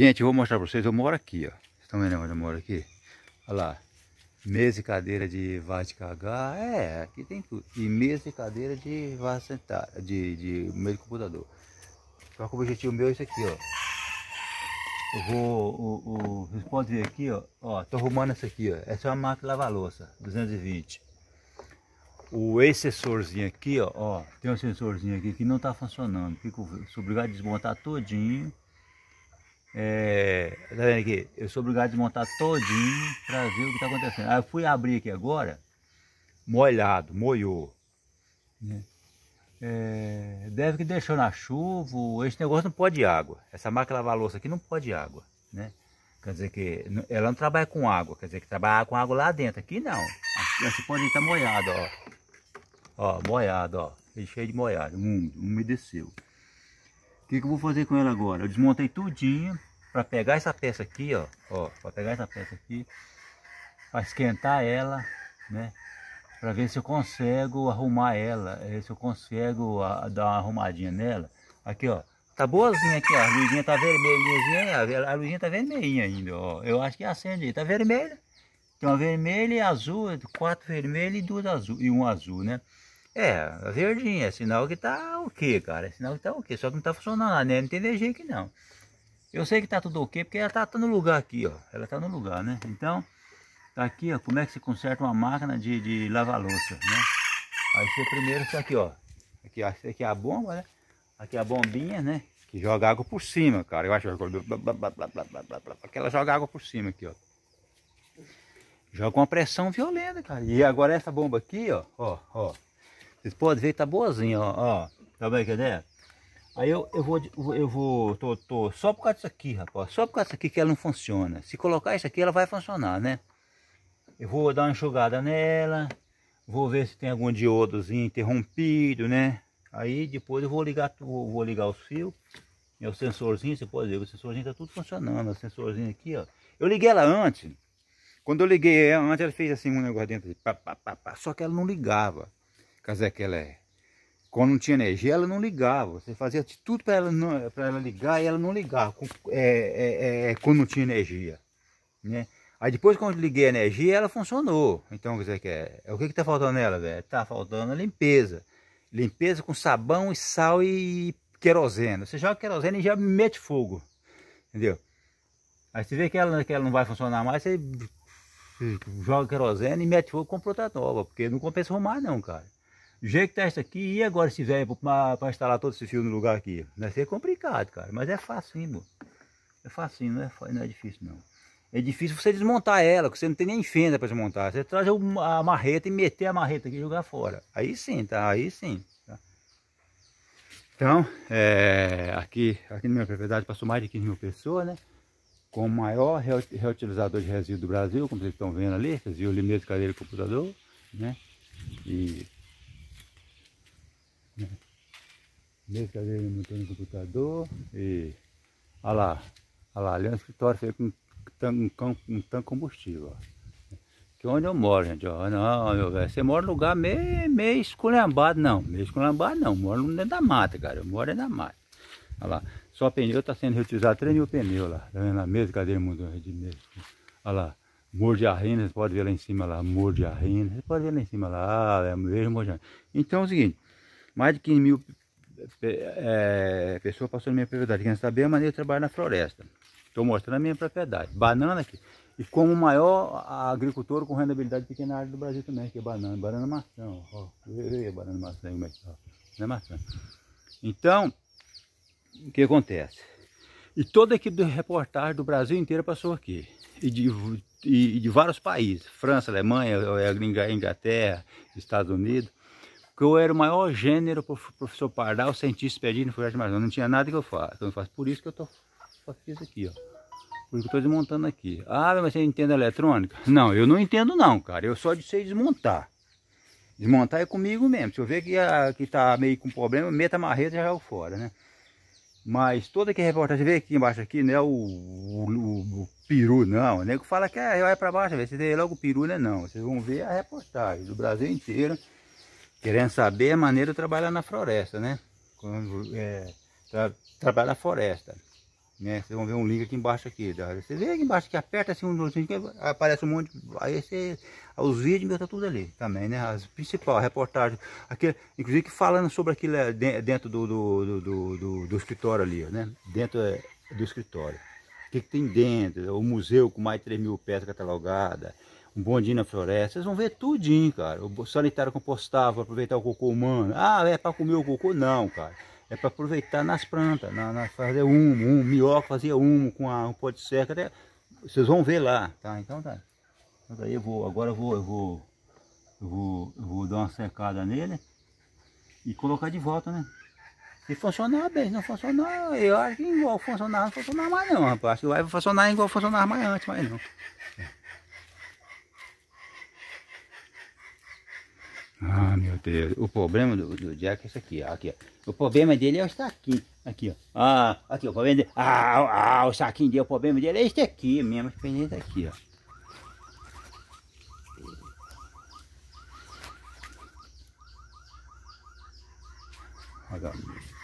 Gente, eu vou mostrar para vocês, eu moro aqui, ó. Vocês estão vendo onde eu moro aqui? Olha lá. Mesa e cadeira de vaso de cagar, é, aqui tem tudo. E mesa e cadeira de vaso sentar, de, de meio de computador. Só que o objetivo meu é isso aqui, ó. Eu vou, o, o, vocês podem ver aqui, ó, ó, tô arrumando essa aqui, ó. Essa é uma máquina lavar louça 220. O excessorzinho sensorzinho aqui, ó, ó, tem um sensorzinho aqui que não tá funcionando. Fico, obrigado a desmontar todinho é, tá aqui? Eu sou obrigado a montar todinho para ver o que está acontecendo. Aí eu fui abrir aqui agora, molhado, molhou. Né? É, deve que deixou na chuva, esse negócio não pode água. Essa máquina lavar louça aqui não pode água, né? Quer dizer que ela não trabalha com água, quer dizer que trabalha com água lá dentro. Aqui não. Aqui pode tá molhado, ó. Ó, molhado, ó. Ele cheio de molhado, um, umedeceu que, que eu vou fazer com ela agora? Eu desmontei tudinho para pegar essa peça aqui, ó, ó, para pegar essa peça aqui, para esquentar ela, né? Para ver se eu consigo arrumar ela, é, se eu consigo a, dar uma arrumadinha nela. Aqui, ó, tá boazinha aqui, ó, a luzinha tá vermelhinha, a luzinha tá vermelhinha ainda, ó. Eu acho que acende aí, tá vermelha. Tem uma vermelha e azul, quatro vermelhas e duas azul e um azul, né? É, verdinha, é sinal que tá o que, cara. É sinal que tá o que? só que não tá funcionando né? Não tem DG aqui não. Eu sei que tá tudo ok, porque ela tá, tá, no lugar aqui, ó. Ela tá no lugar, né? Então, tá aqui, ó, como é que se conserta uma máquina de, de lavar louça, né? Aí você primeiro tá aqui, ó. Aqui, ó, aqui é a bomba, né? Aqui é a bombinha, né? Que joga água por cima, cara. Eu acho que ela joga água por cima aqui, ó. Joga uma pressão violenta, cara. E agora essa bomba aqui, ó, ó, ó. Vocês podem ver que tá boazinha, ó. ó tá bem entendendo? Aí eu, eu vou, eu vou, tô, tô, só por causa disso aqui, rapaz. Só por causa disso aqui que ela não funciona. Se colocar isso aqui, ela vai funcionar, né? Eu vou dar uma enxugada nela. Vou ver se tem algum diodozinho interrompido, né? Aí depois eu vou ligar, vou, vou ligar os fios. E o sensorzinho, você pode ver, o sensorzinho tá tudo funcionando. O sensorzinho aqui, ó. Eu liguei ela antes. Quando eu liguei ela antes, ela fez assim um negócio dentro. Assim, pá, pá, pá, só que ela não ligava. Casé que ela é. Quando não tinha energia, ela não ligava. Você fazia de tudo para ela, não, ela ligar e ela não ligava é, é, é, é, quando não tinha energia. Né? Aí depois quando eu liguei a energia, ela funcionou. Então, quer dizer que é, o que que tá faltando nela, velho? Tá faltando a limpeza. Limpeza com sabão e sal e querosene. Você joga querosene e já mete fogo. Entendeu? Aí você vê que ela, que ela não vai funcionar mais, você joga querosene e mete fogo com outra nova, porque não compensa arrumar não, cara jeito que tá isso aqui, e agora se vier para instalar todo esse fio no lugar aqui? Vai ser complicado, cara, mas é fácil, hein, É fácil, não é, não é difícil, não. É difícil você desmontar ela, porque você não tem nem fenda para desmontar. Você traz a marreta e meter a marreta aqui e jogar fora. Aí sim, tá? Aí sim. Tá? Então, é, aqui, aqui na minha propriedade passou mais de 15 mil pessoas, né? Com o maior reutilizador de resíduos do Brasil, como vocês estão vendo ali. Vocês viram ali mesmo cadeira e computador, né? E Descasei ele montando no computador e... Olha lá, olha lá, ali é um escritório feito com um, um, um tanque combustível, Que é onde eu moro, gente, ó. Não, meu velho, você mora num lugar meio, meio esculhambado, não. Meio esculhambado, não. Moro dentro da mata, cara. Eu moro dentro da mata. Olha lá, só pneu tá sendo reutilizado, 3 mil pneus lá. Tá vendo a mesa, cadê o mundo de mesa? Olha lá, muro de você pode ver lá em cima, lá, muro de Você pode ver lá em cima, lá, é mesmo, Então é o seguinte mais de 15 mil é, é pessoas passou na minha propriedade, querendo saber é a maneira de trabalhar na floresta. Estou mostrando a minha propriedade. Banana aqui. E como o maior agricultor com rentabilidade pequena área do Brasil também, que é banana, banana maçã, ó. banana maçã, como é que é maçã. Então, o que acontece? E toda a equipe de reportagem do Brasil inteiro passou aqui. E de, e de vários países, França, Alemanha, Inglaterra, Estados Unidos que eu era o maior gênero para o professor Pardal, cientista pedindo foi mais não tinha nada que eu faço. Então faço por isso que eu tô, só fiz aqui, ó. Por isso que eu estou desmontando aqui. Ah, mas você entende eletrônica? Não, eu não entendo não, cara. Eu só sei desmontar. Desmontar é comigo mesmo. Se eu ver que, a, que tá meio com problema, meta a marreta e já jogo fora, né? Mas toda que é reportagem, você vê aqui embaixo aqui, né? O, o, o peru, não. O nego fala que é, vai para baixo, você vê logo o peru, né? Não. Vocês vão ver a reportagem do Brasil inteiro. Querendo saber a maneira de trabalhar na floresta, né? Quando, é, tra trabalhar na floresta. Né? Vocês vão ver um link aqui embaixo aqui. Tá? Você vê aqui embaixo que aperta assim um docinho, aparece um monte. Aí você. Os vídeos meu tá tudo ali também, né? As principal, reportagem. Aqui, inclusive falando sobre aquilo é, dentro do, do, do, do, do escritório ali, né? Dentro é, do escritório. O que, que tem dentro? O museu com mais de 3 mil peças catalogadas um bondinho na floresta, vocês vão ver tudinho, cara. O sanitário compostável, aproveitar o cocô humano. Ah, é para comer o cocô? Não, cara. É para aproveitar nas plantas, na, na fazer humo, um minhoca fazia humo com a, um pó de seca. Até, vocês vão ver lá, tá? Então tá. Então, daí tá, eu vou, agora eu vou, eu vou, eu vou, eu vou dar uma cercada nele e colocar de volta, né? E funcionar bem, não funcionar, eu acho que igual funcionar, não funcionar mais não, rapaz. Acho que vai funcionar igual funcionar mais antes, mas não. Ah, meu Deus. O problema do, do Jack é esse aqui, ó. Aqui, ó. O problema dele é o saquinho. Aqui, ó. Ah, aqui, o problema dele. Ah, ah, o saquinho dele, o problema dele é este aqui mesmo. As peninhas aqui, ó. Agora.